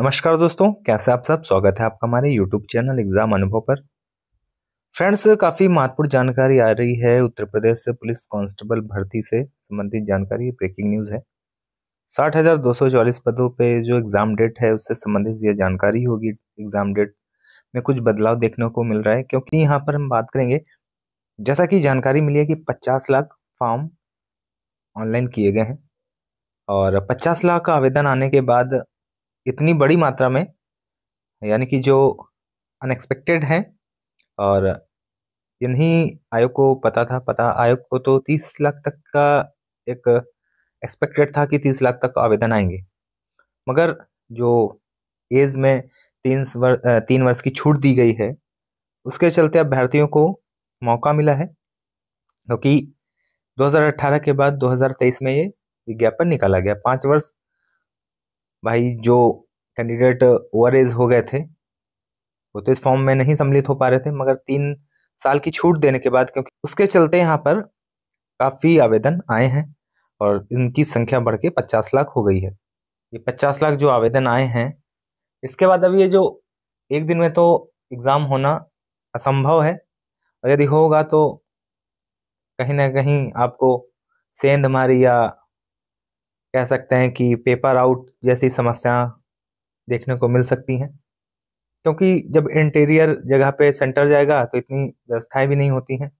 नमस्कार दोस्तों कैसे आप सब स्वागत है आपका हमारे यूट्यूब चैनल एग्जाम अनुभव पर फ्रेंड्स काफ़ी महत्वपूर्ण जानकारी आ रही है उत्तर प्रदेश से पुलिस कांस्टेबल भर्ती से संबंधित जानकारी ब्रेकिंग न्यूज़ है साठ हज़ार दो सौ चालीस पदों पे जो एग्ज़ाम डेट है उससे संबंधित यह जानकारी होगी एग्ज़ाम डेट में कुछ बदलाव देखने को मिल रहा है क्योंकि यहाँ पर हम बात करेंगे जैसा कि जानकारी मिली है कि पचास लाख फॉर्म ऑनलाइन किए गए हैं और पचास लाख का आवेदन आने के बाद इतनी बड़ी मात्रा में यानी कि जो अनएक्सपेक्टेड हैं और इन्हीं आयोग को पता था पता आयोग को तो तीस लाख तक का एक एक्सपेक्टेड था कि तीस लाख तक आवेदन आएंगे मगर जो एज में तीन वर, तीन वर्ष की छूट दी गई है उसके चलते अभ्यर्थियों को मौका मिला है क्योंकि तो 2018 के बाद 2023 में ये विज्ञापन निकाला गया पाँच वर्ष भाई जो कैंडिडेट ओवर एज हो गए थे वो तो इस फॉर्म में नहीं सम्मिलित हो पा रहे थे मगर तीन साल की छूट देने के बाद क्योंकि उसके चलते यहाँ पर काफ़ी आवेदन आए हैं और इनकी संख्या बढ़ के पचास लाख हो गई है ये पचास लाख जो आवेदन आए हैं इसके बाद अब ये जो एक दिन में तो एग्ज़ाम होना असंभव है और यदि होगा तो कहीं ना कहीं आपको सेंध मारी या कह सकते हैं कि पेपर आउट जैसी समस्याएं देखने को मिल सकती हैं क्योंकि जब इंटीरियर जगह पे सेंटर जाएगा तो इतनी व्यवस्थाएं भी नहीं होती हैं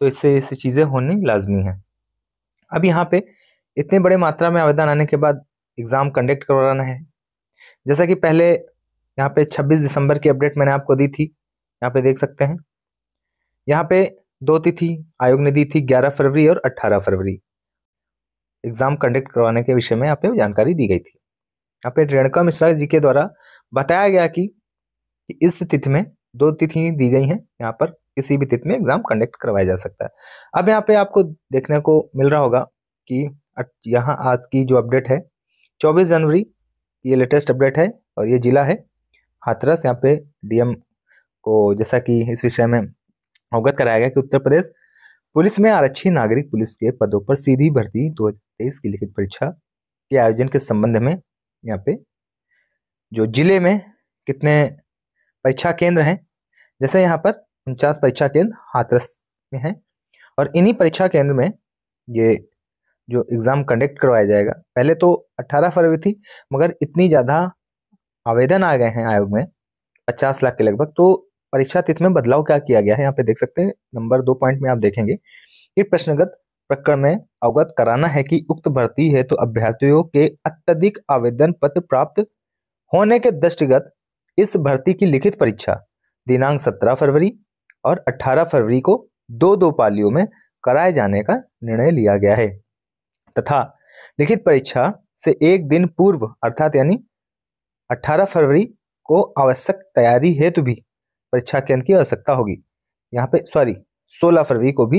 तो इससे ऐसी चीज़ें होनी लाजमी हैं अब यहाँ पे इतने बड़े मात्रा में आवेदन आने के बाद एग्ज़ाम कंडक्ट करवाना है जैसा कि पहले यहाँ पे 26 दिसंबर की अपडेट मैंने आपको दी थी यहाँ पे देख सकते हैं यहाँ पे दो तिथि आयोग ने दी थी 11 फरवरी और 18 फरवरी एग्जाम कंडक्ट करवाने के विषय में यहाँ पे जानकारी दी गई थी यहाँ पे रेणुका मिश्रा जी के द्वारा बताया गया कि इस तिथि में दो तिथि दी गई हैं यहाँ पर किसी भी तिथि में एग्जाम कंडक्ट करवाया जा सकता है अब यहाँ पे आपको देखने को मिल रहा होगा कि यहाँ आज की जो अपडेट है चौबीस जनवरी ये लेटेस्ट अपडेट है और ये जिला है हाथरस यहाँ पे डीएम को जैसा कि इस विषय में अवगत कराया गया कि उत्तर प्रदेश पुलिस में आरक्षी नागरिक पुलिस के पदों पर सीधी भर्ती दो की लिखित परीक्षा के आयोजन के संबंध में यहाँ पे जो जिले में कितने परीक्षा केंद्र हैं जैसे यहाँ पर उनचास परीक्षा केंद्र हाथरस में हैं और इन्हीं परीक्षा केंद्र में ये जो एग्ज़ाम कंडक्ट करवाया जाएगा पहले तो 18 फरवरी थी मगर इतनी ज़्यादा आवेदन आ गए हैं आयोग में 50 लाख के लगभग तो परीक्षा तिथि में बदलाव क्या किया गया है यहाँ पे देख सकते हैं नंबर दो पॉइंट में आप देखेंगे कि प्रश्नगत प्रकरण में अवगत कराना है कि उक्त भर्ती है तो अभ्यर्थियों के अत्यधिक आवेदन पत्र प्राप्त होने के दृष्टिगत इस भर्ती की लिखित परीक्षा दिनांक 17 फरवरी और 18 फरवरी को दो दो पालियों में कराए जाने का निर्णय लिया गया है तथा लिखित परीक्षा से एक दिन पूर्व अर्थात यानी 18 फरवरी को आवश्यक तैयारी हेतु भी परीक्षा केंद्र की आवश्यकता होगी यहाँ पे सॉरी 16 फरवरी को भी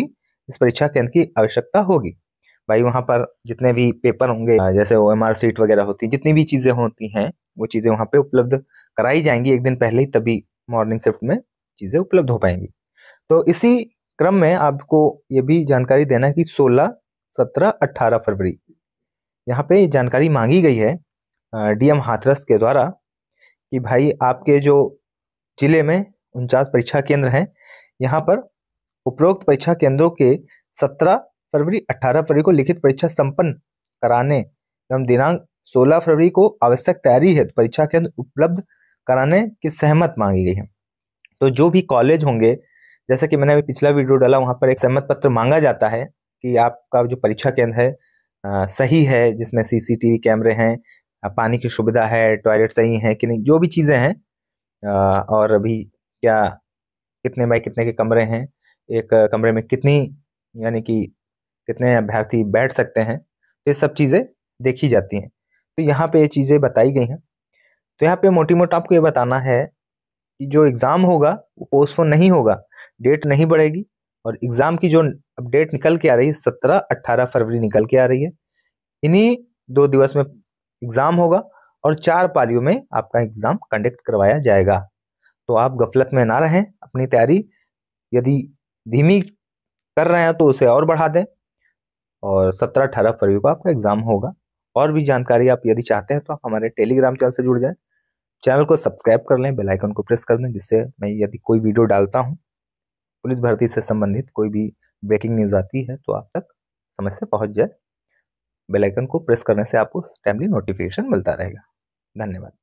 इस परीक्षा केंद्र की आवश्यकता होगी भाई वहाँ पर जितने भी पेपर होंगे जैसे ओ एम आर सीट वगैरह होती है जितनी भी चीज़ें होती हैं वो चीज़ें वहाँ पे उपलब्ध कराई जाएंगी एक दिन पहले ही तभी मॉर्निंग शिफ्ट में चीज़ें उपलब्ध हो पाएंगी तो इसी क्रम में आपको ये भी जानकारी देना कि सोलह सत्रह अट्ठारह फरवरी यहाँ पे जानकारी मांगी गई है डीएम हाथरस के द्वारा कि भाई आपके जो ज़िले में उनचास परीक्षा केंद्र हैं यहाँ पर उपरोक्त परीक्षा केंद्रों के सत्रह फरवरी अठारह फरवरी को लिखित परीक्षा संपन्न कराने एवं दिनांक सोलह फरवरी को आवश्यक तैयारी है तो परीक्षा केंद्र उपलब्ध कराने की सहमत मांगी गई है तो जो भी कॉलेज होंगे जैसा कि मैंने अभी पिछला वीडियो डाला वहाँ पर एक सहमत पत्र मांगा जाता है कि आपका जो परीक्षा केंद्र है आ, सही है जिसमें सीसीटीवी कैमरे हैं पानी की सुविधा है टॉयलेट सही है कि नहीं जो भी चीज़ें हैं और अभी क्या कितने बाई कितने के कमरे हैं एक कमरे में कितनी यानी कि कितने अभ्यर्थी बैठ सकते हैं तो ये सब चीज़ें देखी जाती हैं तो यहाँ पे ये चीज़ें बताई गई हैं तो यहाँ पे मोटी मोटा आपको ये बताना है कि जो एग्ज़ाम होगा वो पोस्टफोन नहीं होगा डेट नहीं बढ़ेगी और एग्ज़ाम की जो अपडेट निकल के आ रही है सत्रह अट्ठारह फरवरी निकल के आ रही है इन्हीं दो दिवस में एग्ज़ाम होगा और चार पालियों में आपका एग्ज़ाम कंडक्ट करवाया जाएगा तो आप गफलत में ना रहें अपनी तैयारी यदि धीमी कर रहे हैं तो उसे और बढ़ा दें और सत्रह अठारह फरवरी को आपका एग्ज़ाम होगा और भी जानकारी आप यदि चाहते हैं तो आप हमारे टेलीग्राम चैनल से जुड़ जाएं चैनल को सब्सक्राइब कर लें बेल आइकन को प्रेस कर दें जिससे मैं यदि कोई वीडियो डालता हूं पुलिस भर्ती से संबंधित कोई भी ब्रेकिंग न्यूज़ आती है तो आप तक समय से पहुंच जाए बेलाइकन को प्रेस करने से आपको टाइमली नोटिफिकेशन मिलता रहेगा धन्यवाद